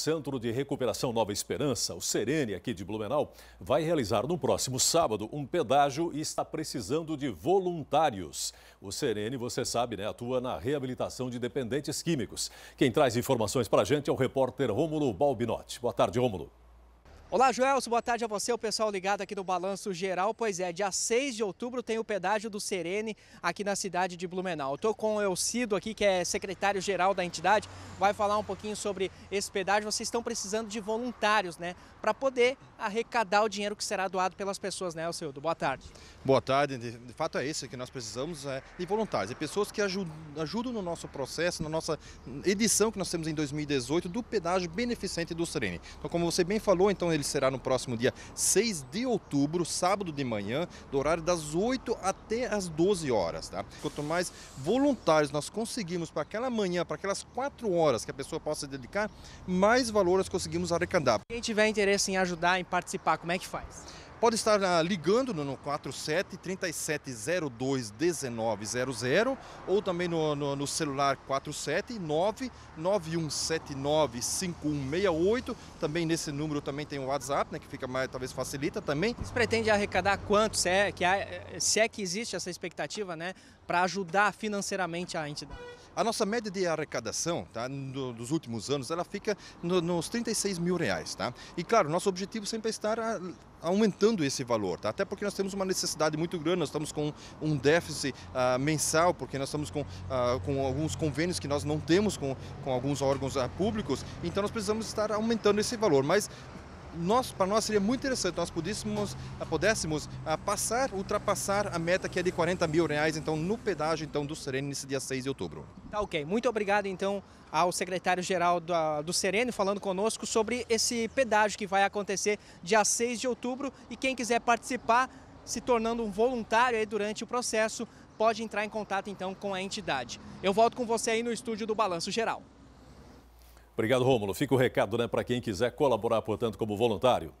Centro de Recuperação Nova Esperança, o Serene, aqui de Blumenau, vai realizar no próximo sábado um pedágio e está precisando de voluntários. O Serene, você sabe, né, atua na reabilitação de dependentes químicos. Quem traz informações para a gente é o repórter Rômulo Balbinotti. Boa tarde, Rômulo. Olá, Joelso, boa tarde a você, o pessoal ligado aqui do Balanço Geral. Pois é, dia 6 de outubro tem o pedágio do Serene aqui na cidade de Blumenau. Estou com o Elcido aqui, que é secretário-geral da entidade, vai falar um pouquinho sobre esse pedágio. Vocês estão precisando de voluntários, né, para poder arrecadar o dinheiro que será doado pelas pessoas, né, Elcido? Boa tarde. Boa tarde, de fato é isso que nós precisamos, é, de voluntários, de pessoas que ajudam, ajudam no nosso processo, na nossa edição que nós temos em 2018 do pedágio beneficente do Serene. Então, como você bem falou, então será no próximo dia 6 de outubro, sábado de manhã, do horário das 8 até as 12 horas. Tá? Quanto mais voluntários nós conseguimos para aquela manhã, para aquelas 4 horas que a pessoa possa dedicar, mais valor nós conseguimos arrecadar. Quem tiver interesse em ajudar, em participar, como é que faz? Pode estar ah, ligando no 47 3702 1900 ou também no, no, no celular 47 99179 5168. Também nesse número também tem o WhatsApp, né, que fica mais, talvez facilita também. Você pretende arrecadar quanto, se é que, eh, se é que existe essa expectativa, né, para ajudar financeiramente a entidade? A nossa média de arrecadação tá, no, dos últimos anos ela fica no, nos 36 mil reais. Tá? E claro, nosso objetivo sempre é estar a, aumentando esse valor, tá? até porque nós temos uma necessidade muito grande, nós estamos com um déficit ah, mensal, porque nós estamos com, ah, com alguns convênios que nós não temos com, com alguns órgãos ah, públicos, então nós precisamos estar aumentando esse valor. Mas para nós seria muito interessante, nós ah, pudéssemos, pudéssemos ah, passar, ultrapassar a meta que é de 40 mil reais, então, no pedágio então, do Sereno, nesse dia 6 de outubro. Tá ok, muito obrigado então ao secretário-geral do Sereno falando conosco sobre esse pedágio que vai acontecer dia 6 de outubro e quem quiser participar, se tornando um voluntário aí durante o processo, pode entrar em contato então com a entidade. Eu volto com você aí no estúdio do Balanço Geral. Obrigado, Rômulo. Fica o recado né, para quem quiser colaborar, portanto, como voluntário.